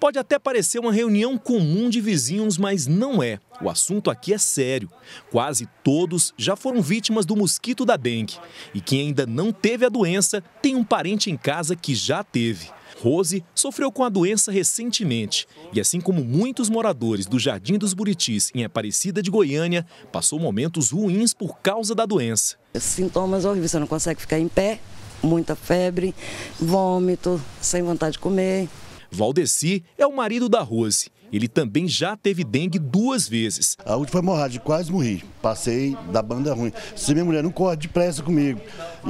Pode até parecer uma reunião comum de vizinhos, mas não é. O assunto aqui é sério. Quase todos já foram vítimas do mosquito da dengue. E quem ainda não teve a doença tem um parente em casa que já teve. Rose sofreu com a doença recentemente e, assim como muitos moradores do Jardim dos Buritis, em Aparecida de Goiânia, passou momentos ruins por causa da doença. Sintomas horríveis, você não consegue ficar em pé, muita febre, vômito, sem vontade de comer, Valdeci é o marido da Rose. Ele também já teve dengue duas vezes. A última foi hemorrágica, quase morri. Passei da banda ruim. Se minha mulher não corre depressa comigo,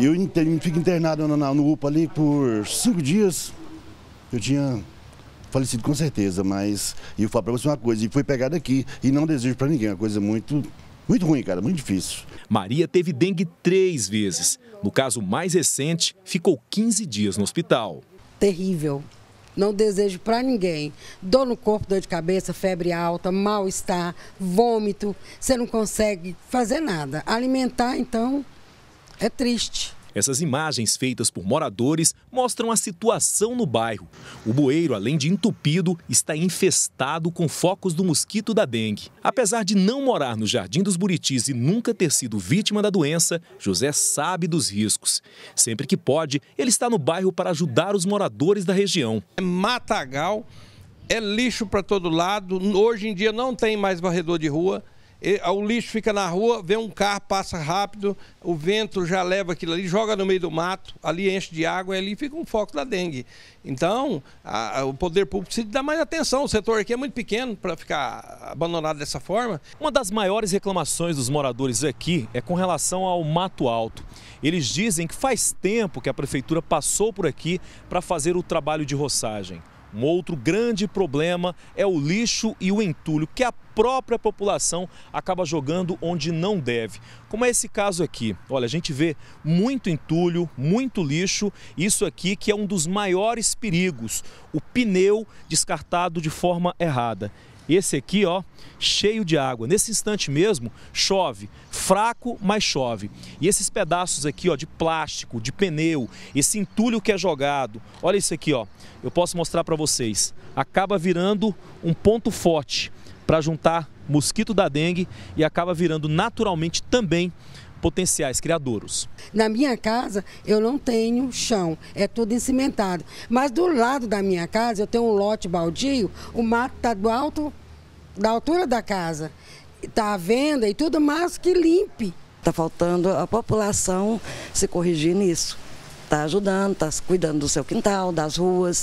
eu fico internado no, no UPA ali por cinco dias, eu tinha falecido com certeza, mas eu falo para você uma coisa, e foi pegado aqui, e não desejo para ninguém, é uma coisa muito muito ruim, cara, muito difícil. Maria teve dengue três vezes. No caso mais recente, ficou 15 dias no hospital. Terrível. Não desejo para ninguém. Dor no corpo, dor de cabeça, febre alta, mal-estar, vômito. Você não consegue fazer nada. Alimentar, então, é triste. Essas imagens feitas por moradores mostram a situação no bairro. O bueiro, além de entupido, está infestado com focos do mosquito da dengue. Apesar de não morar no Jardim dos Buritis e nunca ter sido vítima da doença, José sabe dos riscos. Sempre que pode, ele está no bairro para ajudar os moradores da região. É matagal, é lixo para todo lado. Hoje em dia não tem mais varredor de rua. Ah, o lixo fica na rua, vem um carro, passa rápido, o vento já leva aquilo ali, joga no meio do mato, ali enche de água e ali fica um foco da dengue. Então, a, a, o poder público precisa dar mais atenção. O setor aqui é muito pequeno para ficar abandonado dessa forma. Uma das maiores reclamações dos moradores aqui é com relação ao Mato Alto. Eles dizem que faz tempo que a prefeitura passou por aqui para fazer o trabalho de roçagem. Um outro grande problema é o lixo e o entulho que a própria população acaba jogando onde não deve. Como é esse caso aqui? Olha, a gente vê muito entulho, muito lixo, isso aqui que é um dos maiores perigos, o pneu descartado de forma errada. Esse aqui, ó, cheio de água. Nesse instante mesmo, chove. Fraco, mas chove. E esses pedaços aqui, ó, de plástico, de pneu, esse entulho que é jogado. Olha isso aqui, ó. Eu posso mostrar para vocês. Acaba virando um ponto forte para juntar mosquito da dengue e acaba virando naturalmente também potenciais criadouros. Na minha casa eu não tenho chão, é tudo encimentado. Mas do lado da minha casa eu tenho um lote baldio, o mato está do alto, da altura da casa. Está à venda e tudo, mais que limpe. Está faltando a população se corrigir nisso. Está ajudando, está cuidando do seu quintal, das ruas.